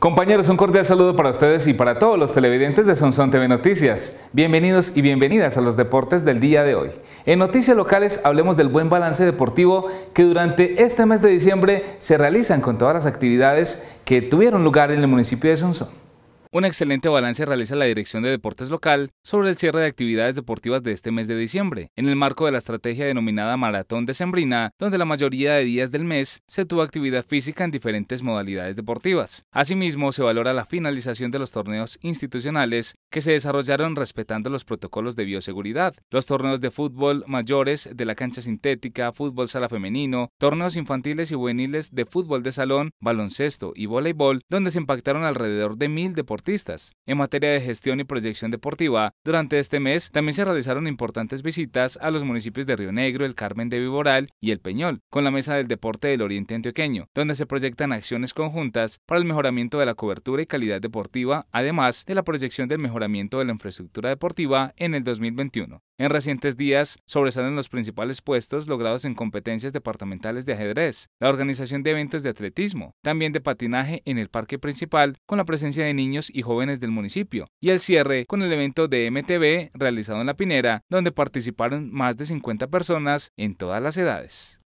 Compañeros, un cordial saludo para ustedes y para todos los televidentes de Sonson TV Noticias. Bienvenidos y bienvenidas a los deportes del día de hoy. En Noticias Locales hablemos del buen balance deportivo que durante este mes de diciembre se realizan con todas las actividades que tuvieron lugar en el municipio de sunson un excelente balance realiza la Dirección de Deportes Local sobre el cierre de actividades deportivas de este mes de diciembre, en el marco de la estrategia denominada Maratón Sembrina, donde la mayoría de días del mes se tuvo actividad física en diferentes modalidades deportivas. Asimismo, se valora la finalización de los torneos institucionales que se desarrollaron respetando los protocolos de bioseguridad, los torneos de fútbol mayores de la cancha sintética, fútbol sala femenino, torneos infantiles y juveniles de fútbol de salón, baloncesto y voleibol, donde se impactaron alrededor de mil deportistas en materia de gestión y proyección deportiva, durante este mes también se realizaron importantes visitas a los municipios de Río Negro, el Carmen de Viboral y El Peñol, con la Mesa del Deporte del Oriente Antioqueño, donde se proyectan acciones conjuntas para el mejoramiento de la cobertura y calidad deportiva, además de la proyección del mejoramiento de la infraestructura deportiva en el 2021. En recientes días sobresalen los principales puestos logrados en competencias departamentales de ajedrez, la organización de eventos de atletismo, también de patinaje en el parque principal con la presencia de niños y jóvenes del municipio, y el cierre con el evento de MTV realizado en La Pinera, donde participaron más de 50 personas en todas las edades.